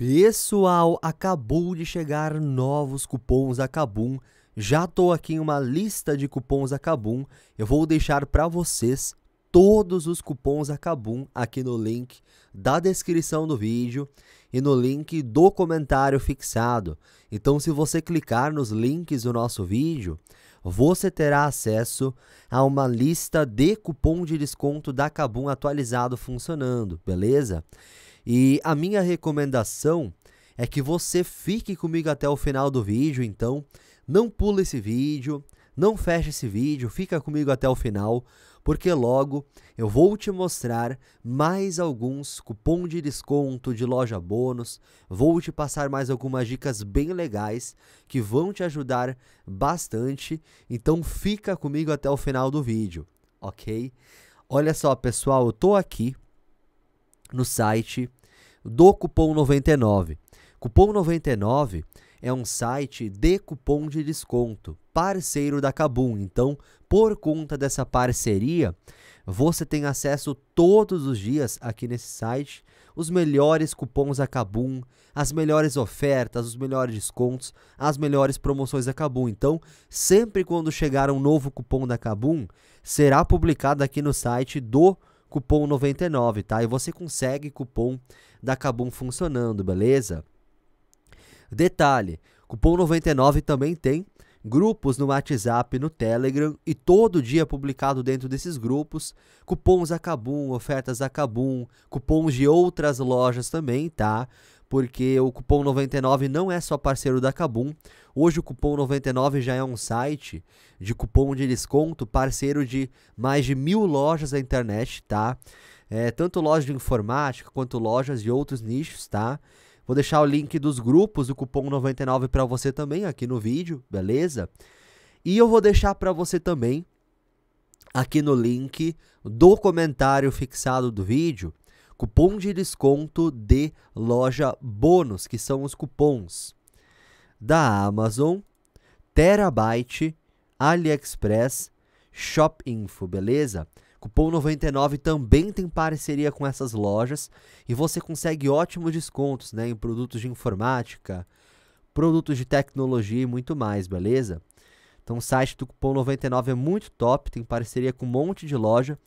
Pessoal, acabou de chegar novos cupons Acabum. Já estou aqui em uma lista de cupons Acabum. Eu vou deixar para vocês todos os cupons Acabum aqui no link da descrição do vídeo e no link do comentário fixado. Então, se você clicar nos links do nosso vídeo, você terá acesso a uma lista de cupom de desconto da Acabum atualizado funcionando, beleza? E a minha recomendação é que você fique comigo até o final do vídeo, então não pule esse vídeo, não feche esse vídeo, fica comigo até o final, porque logo eu vou te mostrar mais alguns cupom de desconto de loja bônus, vou te passar mais algumas dicas bem legais que vão te ajudar bastante, então fica comigo até o final do vídeo, ok? Olha só, pessoal, eu tô aqui no site do Cupom 99. Cupom 99 é um site de cupom de desconto, parceiro da Cabum. Então, por conta dessa parceria, você tem acesso todos os dias aqui nesse site os melhores cupons da Cabum, as melhores ofertas, os melhores descontos, as melhores promoções da Cabum. Então, sempre quando chegar um novo cupom da Cabum, será publicado aqui no site do cupom 99, tá? E você consegue cupom da Kabum funcionando, beleza? Detalhe, cupom 99 também tem grupos no WhatsApp, no Telegram e todo dia publicado dentro desses grupos cupons Acabum, ofertas Acabum, cupons de outras lojas também, tá? porque o cupom 99 não é só parceiro da Kabum. Hoje o cupom 99 já é um site de cupom de desconto, parceiro de mais de mil lojas da internet, tá? É, tanto lojas de informática quanto lojas de outros nichos, tá? Vou deixar o link dos grupos do cupom 99 para você também aqui no vídeo, beleza? E eu vou deixar para você também aqui no link do comentário fixado do vídeo cupom de desconto de loja bônus, que são os cupons da Amazon, Terabyte, AliExpress, Shopinfo, beleza? Cupom 99 também tem parceria com essas lojas e você consegue ótimos descontos né, em produtos de informática, produtos de tecnologia e muito mais, beleza? Então o site do Cupom 99 é muito top, tem parceria com um monte de loja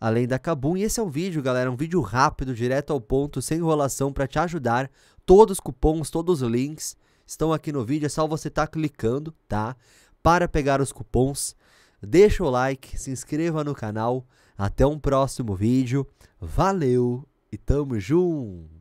além da Kabum. E esse é um vídeo, galera, um vídeo rápido, direto ao ponto, sem enrolação, para te ajudar. Todos os cupons, todos os links estão aqui no vídeo, é só você estar tá clicando, tá? Para pegar os cupons. Deixa o like, se inscreva no canal. Até um próximo vídeo. Valeu e tamo junto!